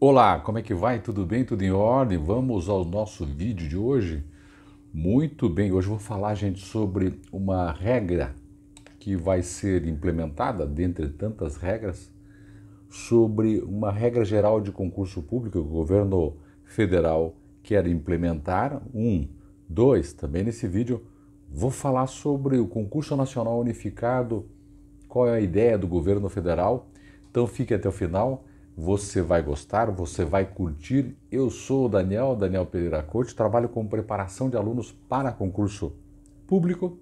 Olá, como é que vai? Tudo bem? Tudo em ordem? Vamos ao nosso vídeo de hoje? Muito bem, hoje vou falar, gente, sobre uma regra que vai ser implementada, dentre tantas regras, sobre uma regra geral de concurso público que o governo federal quer implementar. Um. Dois, também nesse vídeo vou falar sobre o concurso nacional unificado, qual é a ideia do governo federal. Então fique até o final você vai gostar, você vai curtir. Eu sou o Daniel, Daniel Pereira Corte, trabalho com preparação de alunos para concurso público.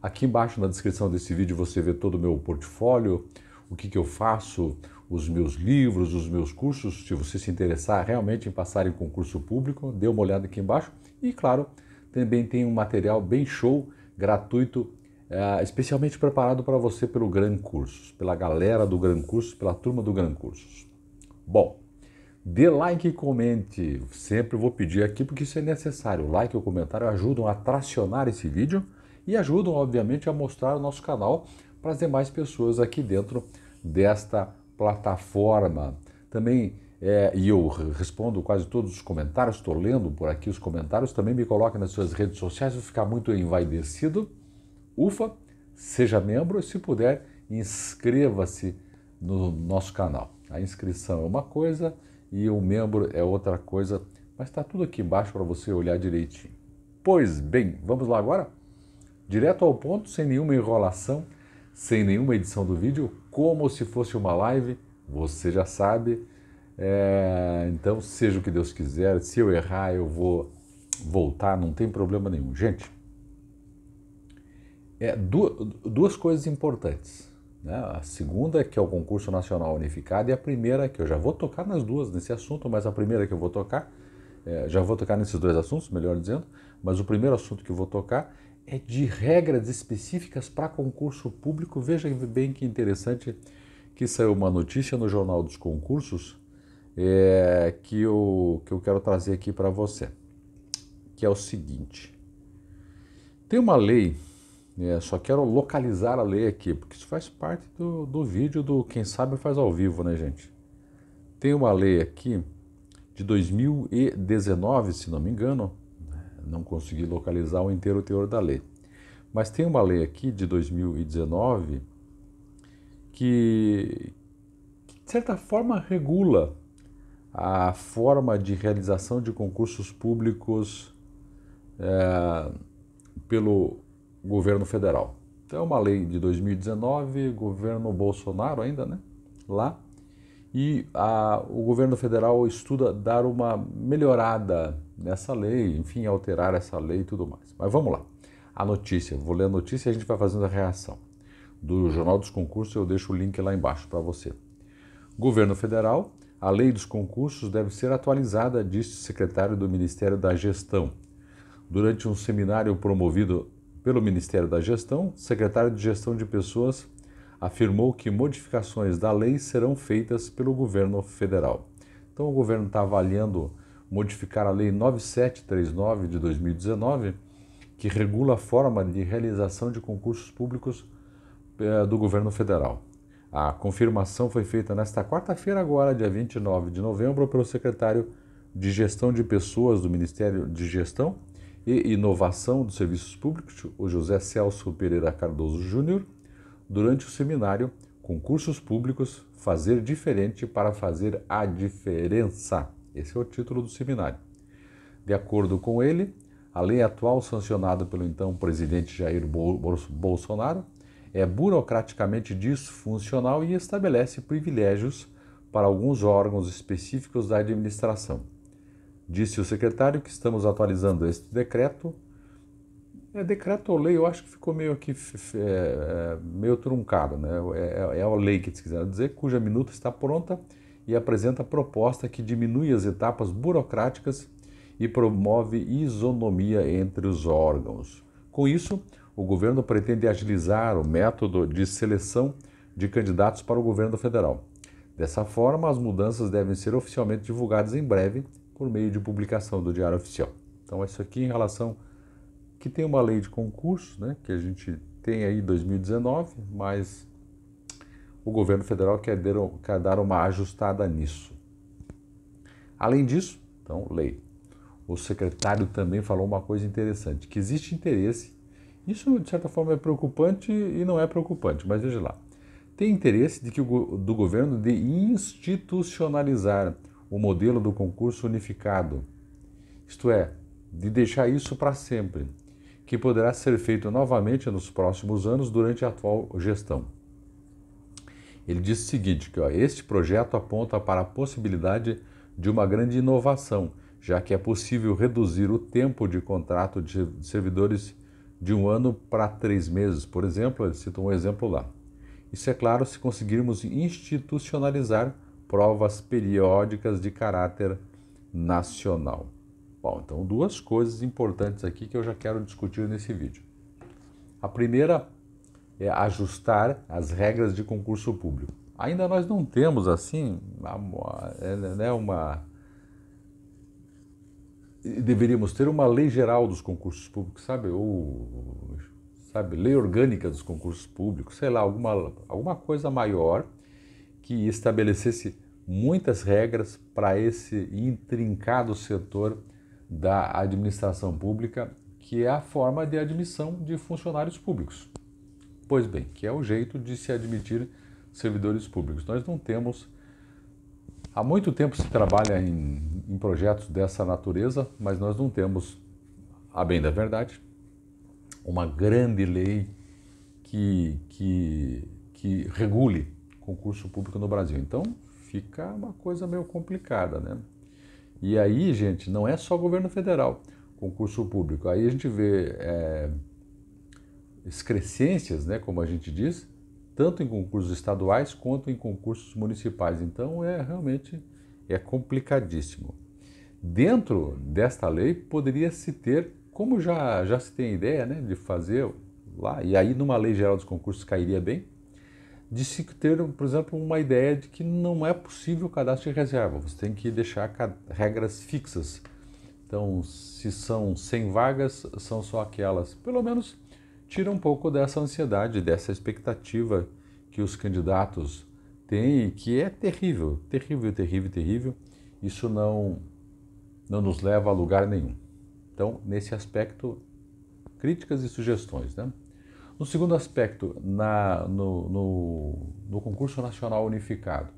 Aqui embaixo na descrição desse vídeo você vê todo o meu portfólio, o que, que eu faço, os meus livros, os meus cursos. Se você se interessar realmente em passar em concurso público, dê uma olhada aqui embaixo. E claro, também tem um material bem show, gratuito, eh, especialmente preparado para você pelo Gran Cursos, pela galera do Gran Cursos, pela turma do Gran Cursos. Bom, dê like e comente. Sempre vou pedir aqui porque isso é necessário. O like e o comentário ajudam a tracionar esse vídeo e ajudam, obviamente, a mostrar o nosso canal para as demais pessoas aqui dentro desta plataforma. Também, é, e eu respondo quase todos os comentários, estou lendo por aqui os comentários, também me coloque nas suas redes sociais, vou ficar muito envaidecido. Ufa, seja membro, se puder, inscreva-se no nosso canal. A inscrição é uma coisa e o membro é outra coisa, mas está tudo aqui embaixo para você olhar direitinho. Pois bem, vamos lá agora? Direto ao ponto, sem nenhuma enrolação, sem nenhuma edição do vídeo, como se fosse uma live, você já sabe. É, então, seja o que Deus quiser, se eu errar, eu vou voltar, não tem problema nenhum. Gente, é, duas, duas coisas importantes. Né? A segunda, é que é o concurso nacional unificado, e a primeira, é que eu já vou tocar nas duas nesse assunto, mas a primeira que eu vou tocar, é, já vou tocar nesses dois assuntos, melhor dizendo, mas o primeiro assunto que eu vou tocar é de regras específicas para concurso público. Veja bem que interessante que saiu uma notícia no Jornal dos Concursos é, que, eu, que eu quero trazer aqui para você, que é o seguinte. Tem uma lei é, só quero localizar a lei aqui, porque isso faz parte do, do vídeo do Quem Sabe Faz ao Vivo, né, gente? Tem uma lei aqui de 2019, se não me engano, né? não consegui localizar o inteiro teor da lei. Mas tem uma lei aqui de 2019 que, que de certa forma, regula a forma de realização de concursos públicos é, pelo governo federal. Então é uma lei de 2019, governo Bolsonaro ainda, né? Lá. E a, o governo federal estuda dar uma melhorada nessa lei, enfim, alterar essa lei e tudo mais. Mas vamos lá. A notícia, vou ler a notícia e a gente vai fazendo a reação. Do Jornal dos Concursos eu deixo o link lá embaixo para você. Governo Federal, a lei dos concursos deve ser atualizada, disse o secretário do Ministério da Gestão. Durante um seminário promovido pelo Ministério da Gestão, o secretário de Gestão de Pessoas afirmou que modificações da lei serão feitas pelo governo federal. Então, o governo está avaliando modificar a Lei 9739 de 2019, que regula a forma de realização de concursos públicos eh, do governo federal. A confirmação foi feita nesta quarta-feira, agora, dia 29 de novembro, pelo secretário de Gestão de Pessoas do Ministério de Gestão, e Inovação dos Serviços Públicos, o José Celso Pereira Cardoso Júnior, durante o seminário Concursos Públicos: Fazer Diferente para Fazer a Diferença. Esse é o título do seminário. De acordo com ele, a lei atual sancionada pelo então presidente Jair Bolsonaro é burocraticamente disfuncional e estabelece privilégios para alguns órgãos específicos da administração. Disse o secretário que estamos atualizando este decreto. É decreto ou lei, eu acho que ficou meio aqui, é, é, meio truncado, né? É, é, é a lei que eles quiseram dizer, cuja minuta está pronta e apresenta a proposta que diminui as etapas burocráticas e promove isonomia entre os órgãos. Com isso, o governo pretende agilizar o método de seleção de candidatos para o governo federal. Dessa forma, as mudanças devem ser oficialmente divulgadas em breve por meio de publicação do Diário Oficial. Então, é isso aqui em relação que tem uma lei de concurso, né, que a gente tem aí 2019, mas o governo federal quer, der, quer dar uma ajustada nisso. Além disso, então, lei. O secretário também falou uma coisa interessante, que existe interesse. Isso, de certa forma, é preocupante e não é preocupante, mas veja lá. Tem interesse de que o, do governo de institucionalizar o modelo do concurso unificado, isto é, de deixar isso para sempre, que poderá ser feito novamente nos próximos anos durante a atual gestão. Ele diz o seguinte, que ó, este projeto aponta para a possibilidade de uma grande inovação, já que é possível reduzir o tempo de contrato de servidores de um ano para três meses, por exemplo, ele cita um exemplo lá. Isso é claro se conseguirmos institucionalizar provas periódicas de caráter nacional. Bom, então duas coisas importantes aqui que eu já quero discutir nesse vídeo. A primeira é ajustar as regras de concurso público. Ainda nós não temos assim, é, né, uma deveríamos ter uma lei geral dos concursos públicos, sabe? Ou sabe, lei orgânica dos concursos públicos, sei lá, alguma alguma coisa maior que estabelecesse muitas regras para esse intrincado setor da administração pública, que é a forma de admissão de funcionários públicos. Pois bem, que é o jeito de se admitir servidores públicos. Nós não temos. Há muito tempo se trabalha em, em projetos dessa natureza, mas nós não temos, a bem da verdade, uma grande lei que, que, que regule concurso público no Brasil. Então, Fica uma coisa meio complicada, né? E aí, gente, não é só governo federal, concurso público. Aí a gente vê é, excrescências, né, como a gente diz, tanto em concursos estaduais quanto em concursos municipais. Então, é realmente é complicadíssimo. Dentro desta lei, poderia-se ter, como já, já se tem ideia, né, de fazer lá, e aí numa lei geral dos concursos cairia bem, de se ter, por exemplo, uma ideia de que não é possível cadastro de reserva, você tem que deixar regras fixas. Então, se são 100 vagas, são só aquelas. Pelo menos tira um pouco dessa ansiedade, dessa expectativa que os candidatos têm, que é terrível, terrível, terrível, terrível. Isso não não nos leva a lugar nenhum. Então, nesse aspecto, críticas e sugestões, né? No segundo aspecto, na, no, no, no, concurso nacional unificado,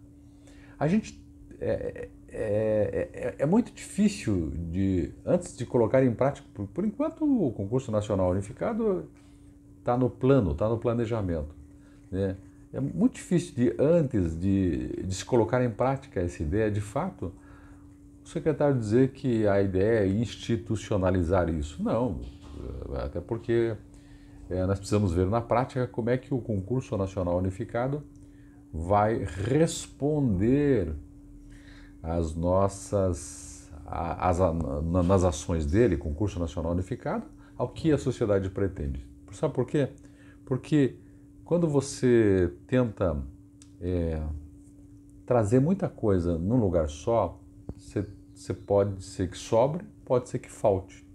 a gente é, é, é, é, muito difícil de, antes de colocar em prática, por, por enquanto o concurso nacional unificado está no plano, está no planejamento. Né? É muito difícil de, antes de, de se colocar em prática essa ideia, de fato, o secretário dizer que a ideia é institucionalizar isso. Não, até porque é, nós precisamos ver na prática como é que o concurso nacional unificado vai responder às nossas às, nas ações dele, concurso nacional unificado, ao que a sociedade pretende. Sabe por quê? Porque quando você tenta é, trazer muita coisa num lugar só, você pode ser que sobre, pode ser que falte.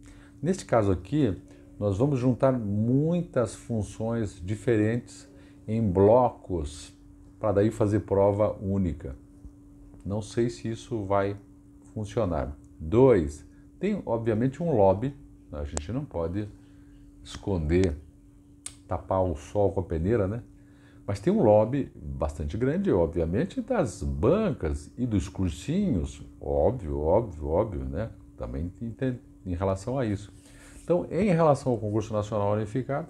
Neste caso aqui, nós vamos juntar muitas funções diferentes em blocos para daí fazer prova única. Não sei se isso vai funcionar. Dois, tem obviamente um lobby, a gente não pode esconder, tapar o sol com a peneira, né? Mas tem um lobby bastante grande, obviamente, das bancas e dos cursinhos, óbvio, óbvio, óbvio, né? Também em relação a isso. Então, em relação ao concurso nacional unificado,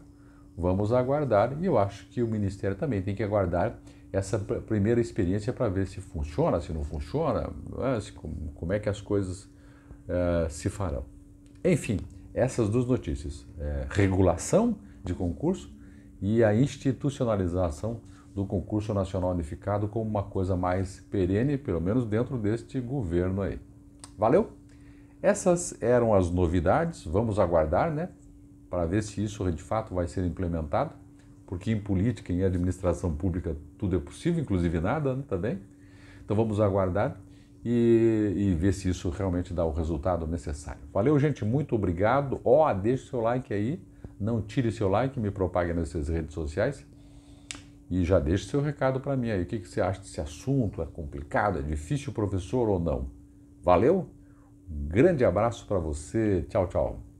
vamos aguardar e eu acho que o Ministério também tem que aguardar essa primeira experiência para ver se funciona, se não funciona, né, como é que as coisas uh, se farão. Enfim, essas duas notícias: é, regulação de concurso e a institucionalização do concurso nacional unificado como uma coisa mais perene, pelo menos dentro deste governo aí. Valeu! Essas eram as novidades, vamos aguardar, né? Para ver se isso de fato vai ser implementado, porque em política, em administração pública, tudo é possível, inclusive nada né, também. Então vamos aguardar e, e ver se isso realmente dá o resultado necessário. Valeu, gente, muito obrigado. Ó, oh, deixe seu like aí, não tire seu like, me propague nas suas redes sociais. E já deixe seu recado para mim aí. O que, que você acha desse assunto? É complicado? É difícil, professor, ou não? Valeu? Grande abraço para você. Tchau, tchau.